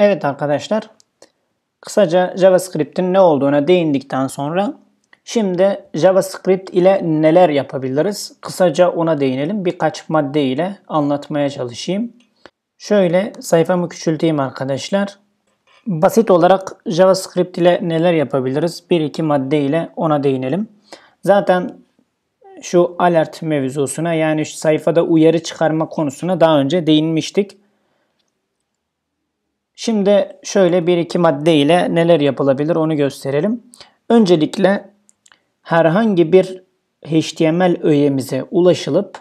Evet arkadaşlar, kısaca JavaScript'in ne olduğuna değindikten sonra şimdi JavaScript ile neler yapabiliriz? Kısaca ona değinelim. Birkaç madde ile anlatmaya çalışayım. Şöyle sayfamı küçülteyim arkadaşlar. Basit olarak JavaScript ile neler yapabiliriz? Bir iki madde ile ona değinelim. Zaten şu alert mevzusuna yani şu sayfada uyarı çıkarma konusuna daha önce değinmiştik. Şimdi şöyle bir iki madde ile neler yapılabilir onu gösterelim. Öncelikle herhangi bir HTML öğemize ulaşılıp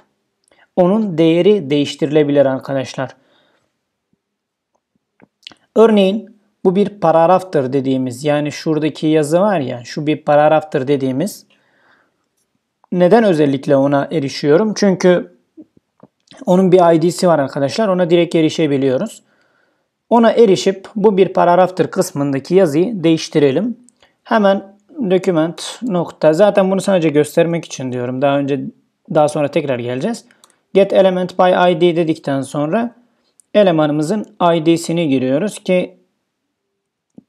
onun değeri değiştirilebilir arkadaşlar. Örneğin bu bir paragraftır dediğimiz yani şuradaki yazı var ya şu bir paragraftır dediğimiz neden özellikle ona erişiyorum? Çünkü onun bir ID'si var arkadaşlar ona direkt erişebiliyoruz. Ona erişip bu bir paragraftır kısmındaki yazıyı değiştirelim. Hemen document nokta. Zaten bunu sadece göstermek için diyorum. Daha önce daha sonra tekrar geleceğiz. Get element by id dedikten sonra elemanımızın id'sini giriyoruz ki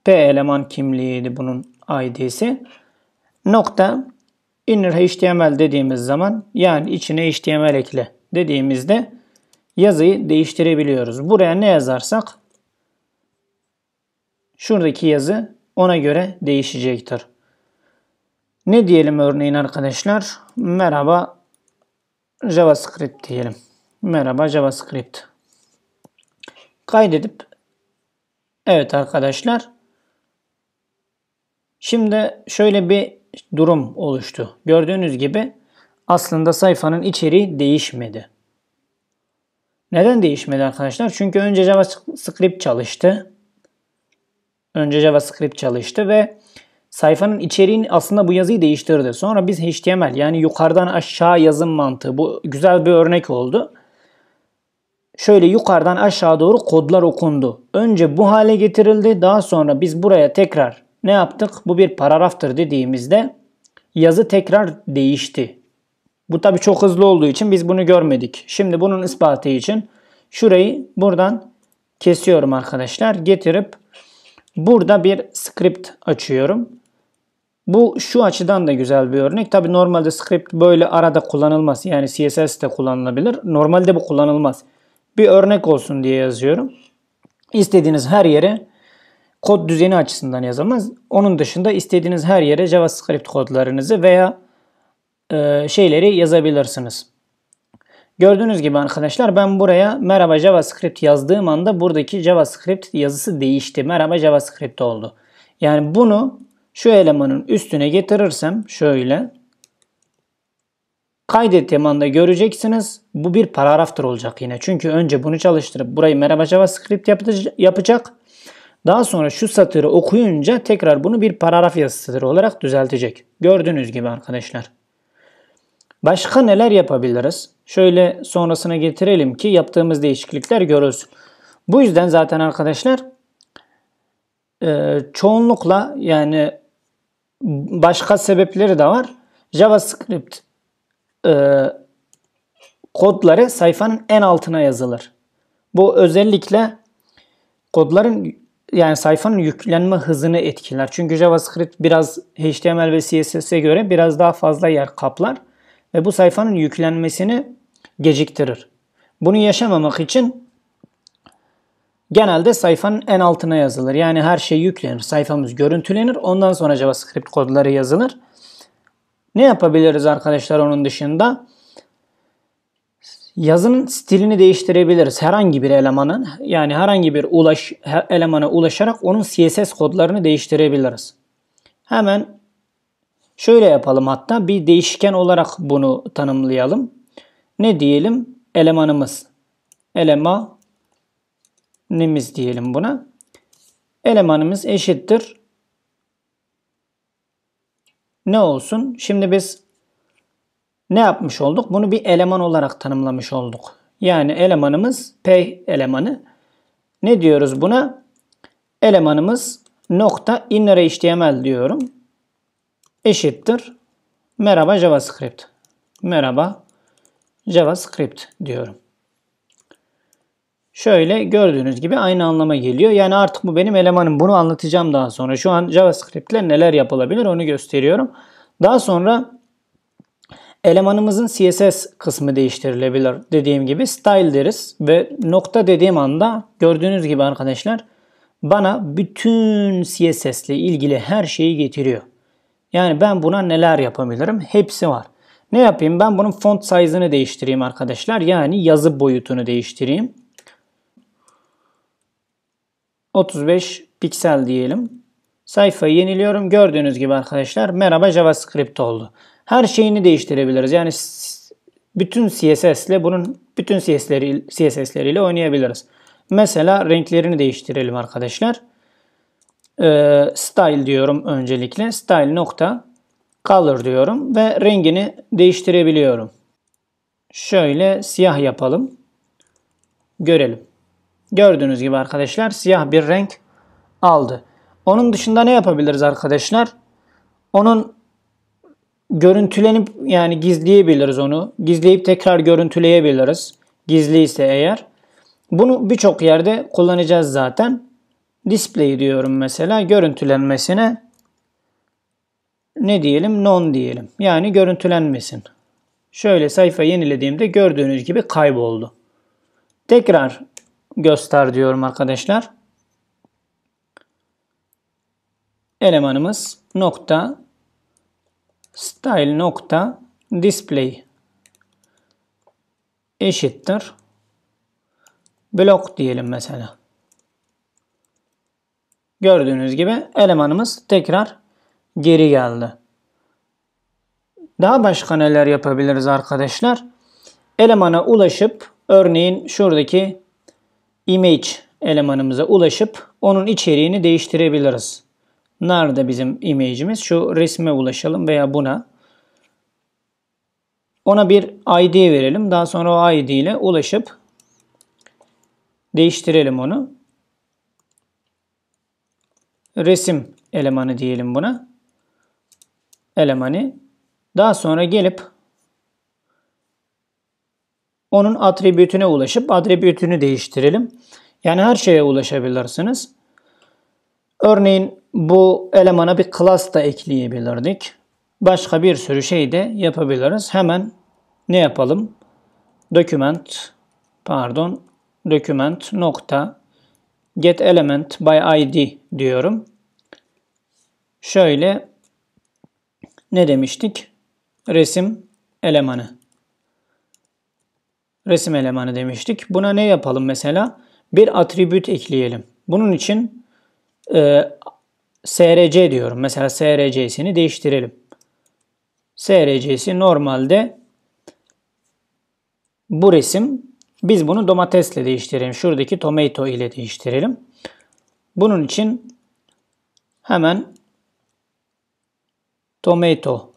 p eleman kimliğiydi bunun id'si. Nokta inner html dediğimiz zaman yani içine html ekle dediğimizde yazıyı değiştirebiliyoruz. Buraya ne yazarsak Şuradaki yazı ona göre değişecektir. Ne diyelim örneğin arkadaşlar? Merhaba JavaScript diyelim. Merhaba JavaScript. Kaydedip Evet arkadaşlar. Şimdi şöyle bir durum oluştu. Gördüğünüz gibi aslında sayfanın içeriği değişmedi. Neden değişmedi arkadaşlar? Çünkü önce JavaScript çalıştı önce JavaScript çalıştı ve sayfanın içeriğin aslında bu yazıyı değiştirdi. Sonra biz HTML yani yukarıdan aşağı yazım mantığı bu güzel bir örnek oldu. Şöyle yukarıdan aşağı doğru kodlar okundu. Önce bu hale getirildi. Daha sonra biz buraya tekrar ne yaptık? Bu bir paragraftır dediğimizde yazı tekrar değişti. Bu tabi çok hızlı olduğu için biz bunu görmedik. Şimdi bunun ispatı için şurayı buradan kesiyorum arkadaşlar. Getirip Burada bir script açıyorum. Bu şu açıdan da güzel bir örnek. Tabi normalde script böyle arada kullanılmaz. Yani CSS de kullanılabilir. Normalde bu kullanılmaz. Bir örnek olsun diye yazıyorum. İstediğiniz her yere kod düzeni açısından yazamaz. Onun dışında istediğiniz her yere JavaScript kodlarınızı veya e, şeyleri yazabilirsiniz. Gördüğünüz gibi arkadaşlar ben buraya merhaba JavaScript yazdığım anda buradaki JavaScript yazısı değişti. Merhaba JavaScript oldu. Yani bunu şu elemanın üstüne getirirsem şöyle kaydettiğim anda göreceksiniz. Bu bir paragraftır olacak yine. Çünkü önce bunu çalıştırıp burayı merhaba JavaScript yapacak. Daha sonra şu satırı okuyunca tekrar bunu bir paragraf yazısıdır olarak düzeltecek. Gördüğünüz gibi arkadaşlar. Başka neler yapabiliriz? Şöyle sonrasına getirelim ki yaptığımız değişiklikler görülsün. Bu yüzden zaten arkadaşlar e, çoğunlukla yani başka sebepleri de var. JavaScript e, kodları sayfanın en altına yazılır. Bu özellikle kodların yani sayfanın yüklenme hızını etkiler. Çünkü JavaScript biraz HTML ve CSS'e göre biraz daha fazla yer kaplar ve bu sayfanın yüklenmesini geciktirir. Bunu yaşamamak için genelde sayfanın en altına yazılır. Yani her şey yüklenir, sayfamız görüntülenir, ondan sonra JavaScript kodları yazılır. Ne yapabiliriz arkadaşlar onun dışında? Yazının stilini değiştirebiliriz. Herhangi bir elemanın yani herhangi bir ulaş elemana ulaşarak onun CSS kodlarını değiştirebiliriz. Hemen Şöyle yapalım hatta bir değişken olarak bunu tanımlayalım. Ne diyelim? Elemanımız. Elemanımız diyelim buna. Elemanımız eşittir. Ne olsun? Şimdi biz ne yapmış olduk? Bunu bir eleman olarak tanımlamış olduk. Yani elemanımız p elemanı. Ne diyoruz buna? Elemanımız nokta inner HTML diyorum eşittir. Merhaba JavaScript. Merhaba JavaScript diyorum. Şöyle gördüğünüz gibi aynı anlama geliyor. Yani artık bu benim elemanım. Bunu anlatacağım daha sonra. Şu an JavaScript ile neler yapılabilir onu gösteriyorum. Daha sonra elemanımızın CSS kısmı değiştirilebilir. Dediğim gibi style deriz ve nokta dediğim anda gördüğünüz gibi arkadaşlar bana bütün CSS ile ilgili her şeyi getiriyor. Yani ben buna neler yapabilirim? Hepsi var. Ne yapayım? Ben bunun font size'ını değiştireyim arkadaşlar. Yani yazı boyutunu değiştireyim. 35 piksel diyelim. Sayfayı yeniliyorum. Gördüğünüz gibi arkadaşlar merhaba JavaScript oldu. Her şeyini değiştirebiliriz. Yani bütün CSS ile bunun bütün CSS'leriyle CSS oynayabiliriz. Mesela renklerini değiştirelim arkadaşlar e, style diyorum öncelikle. Style nokta color diyorum ve rengini değiştirebiliyorum. Şöyle siyah yapalım. Görelim. Gördüğünüz gibi arkadaşlar siyah bir renk aldı. Onun dışında ne yapabiliriz arkadaşlar? Onun görüntülenip yani gizleyebiliriz onu. Gizleyip tekrar görüntüleyebiliriz. Gizli ise eğer. Bunu birçok yerde kullanacağız zaten display diyorum mesela görüntülenmesine ne diyelim non diyelim. Yani görüntülenmesin. Şöyle sayfa yenilediğimde gördüğünüz gibi kayboldu. Tekrar göster diyorum arkadaşlar. Elemanımız nokta style nokta display eşittir blok diyelim mesela. Gördüğünüz gibi elemanımız tekrar geri geldi. Daha başka neler yapabiliriz arkadaşlar? Elemana ulaşıp örneğin şuradaki image elemanımıza ulaşıp onun içeriğini değiştirebiliriz. Nerede bizim image'imiz? Şu resme ulaşalım veya buna. Ona bir ID verelim. Daha sonra o ID ile ulaşıp değiştirelim onu resim elemanı diyelim buna. Elemanı. Daha sonra gelip onun atribütüne ulaşıp atribütünü değiştirelim. Yani her şeye ulaşabilirsiniz. Örneğin bu elemana bir class da ekleyebilirdik. Başka bir sürü şey de yapabiliriz. Hemen ne yapalım? Document pardon document nokta get element by id diyorum. Şöyle ne demiştik? Resim elemanı. Resim elemanı demiştik. Buna ne yapalım mesela? Bir atribüt ekleyelim. Bunun için e, src diyorum. Mesela src'sini değiştirelim. src'si normalde bu resim biz bunu domatesle değiştirelim. Şuradaki tomato ile değiştirelim. Bunun için hemen tomato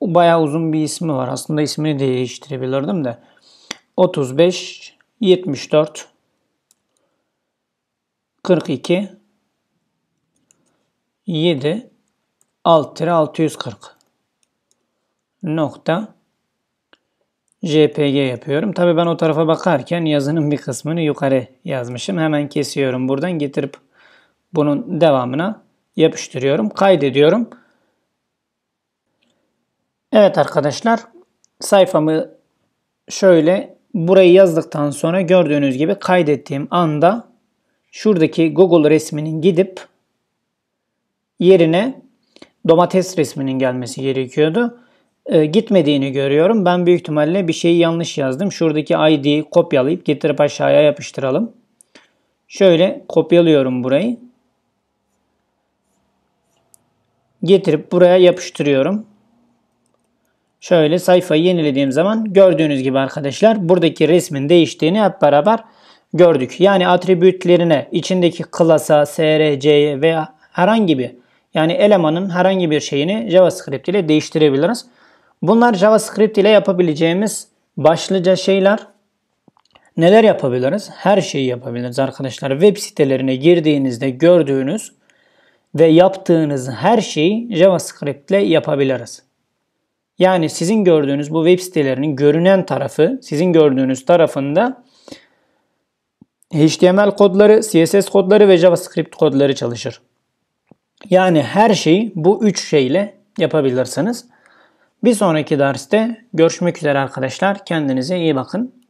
Bu bayağı uzun bir ismi var. Aslında ismini de değiştirebilirdim de. 35 74 42 7 6 640 nokta JPG yapıyorum. Tabi ben o tarafa bakarken yazının bir kısmını yukarı yazmışım. Hemen kesiyorum buradan getirip bunun devamına yapıştırıyorum. Kaydediyorum. Evet arkadaşlar sayfamı şöyle burayı yazdıktan sonra gördüğünüz gibi kaydettiğim anda şuradaki Google resminin gidip yerine domates resminin gelmesi gerekiyordu e, gitmediğini görüyorum. Ben büyük ihtimalle bir şeyi yanlış yazdım. Şuradaki ID'yi kopyalayıp getirip aşağıya yapıştıralım. Şöyle kopyalıyorum burayı. Getirip buraya yapıştırıyorum. Şöyle sayfayı yenilediğim zaman gördüğünüz gibi arkadaşlar buradaki resmin değiştiğini hep beraber gördük. Yani atribütlerine, içindeki klasa, src'ye veya herhangi bir yani elemanın herhangi bir şeyini JavaScript ile değiştirebiliriz. Bunlar JavaScript ile yapabileceğimiz başlıca şeyler. Neler yapabiliriz? Her şeyi yapabiliriz arkadaşlar. Web sitelerine girdiğinizde gördüğünüz ve yaptığınız her şeyi JavaScript ile yapabiliriz. Yani sizin gördüğünüz bu web sitelerinin görünen tarafı, sizin gördüğünüz tarafında HTML kodları, CSS kodları ve JavaScript kodları çalışır. Yani her şeyi bu üç şeyle yapabilirsiniz. Bir sonraki derste görüşmek üzere arkadaşlar. Kendinize iyi bakın.